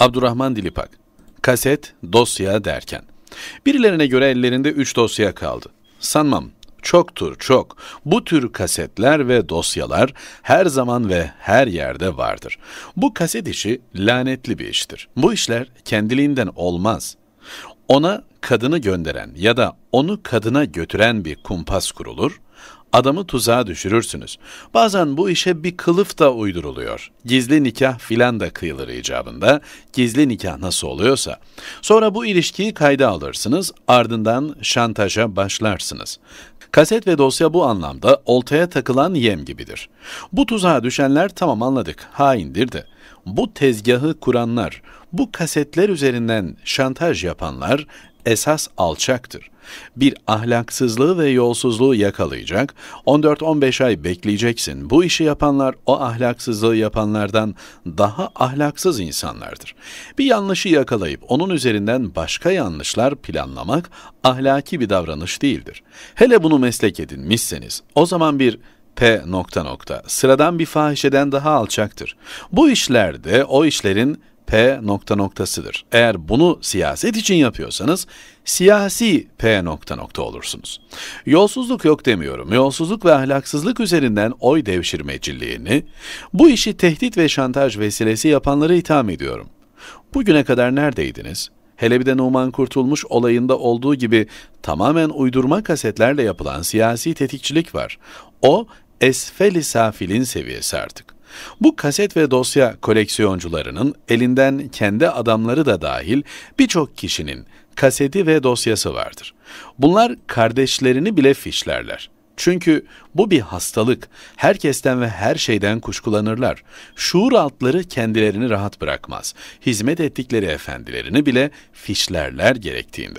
Abdurrahman Dilipak Kaset, dosya derken. Birilerine göre ellerinde üç dosya kaldı. Sanmam, çoktur çok. Bu tür kasetler ve dosyalar her zaman ve her yerde vardır. Bu kaset işi lanetli bir iştir. Bu işler kendiliğinden olmaz. Ona kadını gönderen ya da onu kadına götüren bir kumpas kurulur. Adamı tuzağa düşürürsünüz. Bazen bu işe bir kılıf da uyduruluyor. Gizli nikah filan da kıyılır icabında. Gizli nikah nasıl oluyorsa. Sonra bu ilişkiyi kayda alırsınız, ardından şantaja başlarsınız. Kaset ve dosya bu anlamda oltaya takılan yem gibidir. Bu tuzağa düşenler tamam anladık, haindir de. Bu tezgahı kuranlar, bu kasetler üzerinden şantaj yapanlar esas alçaktır. Bir ahlaksızlığı ve yolsuzluğu yakalayacak, 14-15 ay bekleyeceksin. Bu işi yapanlar o ahlaksızlığı yapanlardan daha ahlaksız insanlardır. Bir yanlışı yakalayıp onun üzerinden başka yanlışlar planlamak ahlaki bir davranış değildir. Hele bunu meslek edinmişseniz o zaman bir P nokta nokta sıradan bir fahişeden daha alçaktır. Bu işlerde o işlerin P nokta noktasıdır. Eğer bunu siyaset için yapıyorsanız siyasi P nokta nokta olursunuz. Yolsuzluk yok demiyorum. Yolsuzluk ve ahlaksızlık üzerinden oy devşirmeciliğini, bu işi tehdit ve şantaj vesilesi yapanları itham ediyorum. Bugüne kadar neredeydiniz? Hele bir de Numan Kurtulmuş olayında olduğu gibi tamamen uydurma kasetlerle yapılan siyasi tetikçilik var. O esfeli safilin seviyesi artık. Bu kaset ve dosya koleksiyoncularının elinden kendi adamları da dahil birçok kişinin kaseti ve dosyası vardır. Bunlar kardeşlerini bile fişlerler. Çünkü bu bir hastalık. Herkesten ve her şeyden kuşkulanırlar. Şuur altları kendilerini rahat bırakmaz. Hizmet ettikleri efendilerini bile fişlerler gerektiğinde.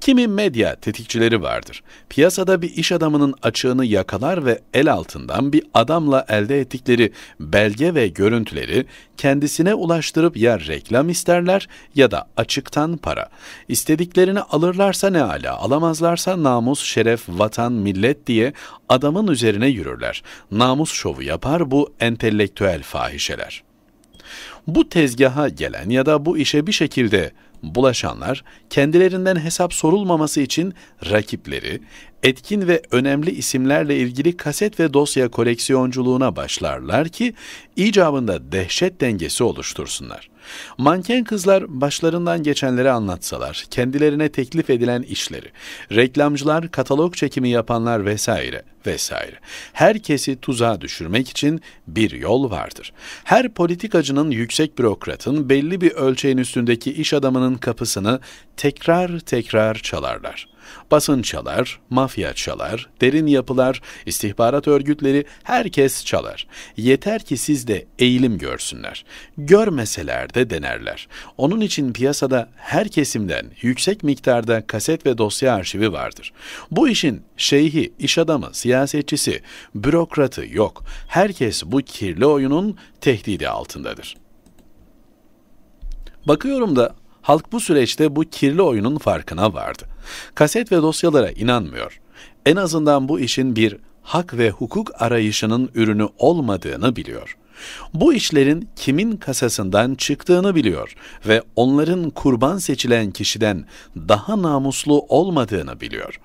Kimi medya tetikçileri vardır. Piyasada bir iş adamının açığını yakalar ve el altından bir adamla elde ettikleri belge ve görüntüleri kendisine ulaştırıp ya reklam isterler ya da açıktan para. İstediklerini alırlarsa ne ala, alamazlarsa namus, şeref, vatan, millet diye adamın üzerine yürürler. Namus şovu yapar bu entelektüel fahişeler. Bu tezgaha gelen ya da bu işe bir şekilde bulaşanlar kendilerinden hesap sorulmaması için rakipleri, etkin ve önemli isimlerle ilgili kaset ve dosya koleksiyonculuğuna başlarlar ki icabında dehşet dengesi oluştursunlar. Manken kızlar başlarından geçenleri anlatsalar, kendilerine teklif edilen işleri, reklamcılar, katalog çekimi yapanlar vesaire vesaire. Herkesi tuzağa düşürmek için bir yol vardır. Her politikacının, yüksek bürokratın belli bir ölçeğin üstündeki iş adamının kapısını tekrar tekrar çalarlar. Basın çalar, mafya çalar, derin yapılar, istihbarat örgütleri herkes çalar. Yeter ki siz de eğilim görsünler. Görmeseler de denerler. Onun için piyasada her kesimden yüksek miktarda kaset ve dosya arşivi vardır. Bu işin şeyhi, iş adamı, siyasetçisi, bürokratı yok. Herkes bu kirli oyunun tehdidi altındadır. Bakıyorum da Halk bu süreçte bu kirli oyunun farkına vardı. Kaset ve dosyalara inanmıyor. En azından bu işin bir hak ve hukuk arayışının ürünü olmadığını biliyor. Bu işlerin kimin kasasından çıktığını biliyor ve onların kurban seçilen kişiden daha namuslu olmadığını biliyor.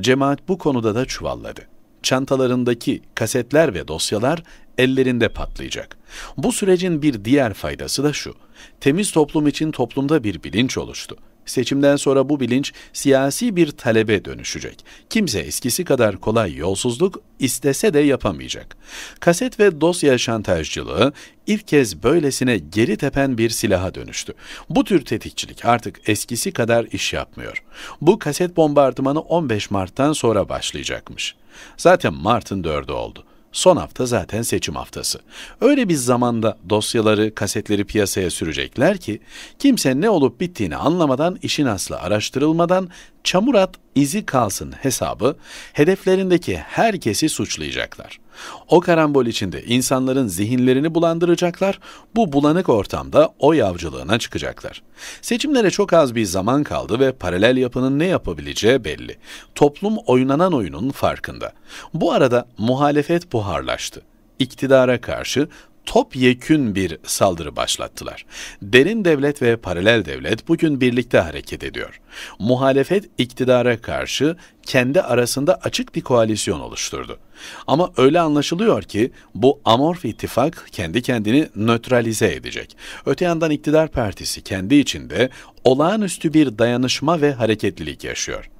Cemaat bu konuda da çuvalladı. Çantalarındaki kasetler ve dosyalar ellerinde patlayacak. Bu sürecin bir diğer faydası da şu. Temiz toplum için toplumda bir bilinç oluştu. Seçimden sonra bu bilinç siyasi bir talebe dönüşecek. Kimse eskisi kadar kolay yolsuzluk istese de yapamayacak. Kaset ve dosya şantajcılığı ilk kez böylesine geri tepen bir silaha dönüştü. Bu tür tetikçilik artık eskisi kadar iş yapmıyor. Bu kaset bombardımanı 15 Mart'tan sonra başlayacakmış. Zaten Mart'ın 4'ü oldu. Son hafta zaten seçim haftası. Öyle bir zamanda dosyaları, kasetleri piyasaya sürecekler ki kimse ne olup bittiğini anlamadan, işin aslı araştırılmadan çamur at izi kalsın hesabı hedeflerindeki herkesi suçlayacaklar. O karambol içinde insanların zihinlerini bulandıracaklar, bu bulanık ortamda o yavcılığına çıkacaklar. Seçimlere çok az bir zaman kaldı ve paralel yapının ne yapabileceği belli. Toplum oynanan oyunun farkında. Bu arada muhalefet buharlaştı İktidara karşı topyekün bir saldırı başlattılar. Derin devlet ve paralel devlet bugün birlikte hareket ediyor. Muhalefet iktidara karşı kendi arasında açık bir koalisyon oluşturdu. Ama öyle anlaşılıyor ki bu amorf ittifak kendi kendini nötralize edecek. Öte yandan iktidar partisi kendi içinde olağanüstü bir dayanışma ve hareketlilik yaşıyor.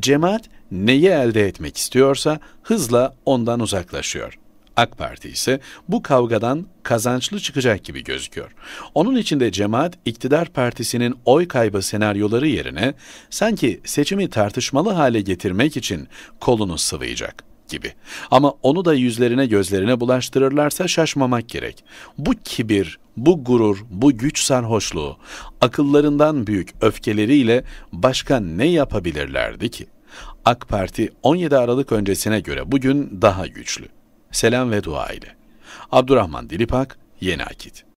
Cemaat neyi elde etmek istiyorsa hızla ondan uzaklaşıyor. AK Parti ise bu kavgadan kazançlı çıkacak gibi gözüküyor. Onun için de cemaat iktidar partisinin oy kaybı senaryoları yerine sanki seçimi tartışmalı hale getirmek için kolunu sıvayacak gibi. Ama onu da yüzlerine gözlerine bulaştırırlarsa şaşmamak gerek. Bu kibir, bu gurur, bu güç sarhoşluğu akıllarından büyük öfkeleriyle başka ne yapabilirlerdi ki? AK Parti 17 Aralık öncesine göre bugün daha güçlü. Selam ve dua ile. Abdurrahman Dilipak, Yeni Akit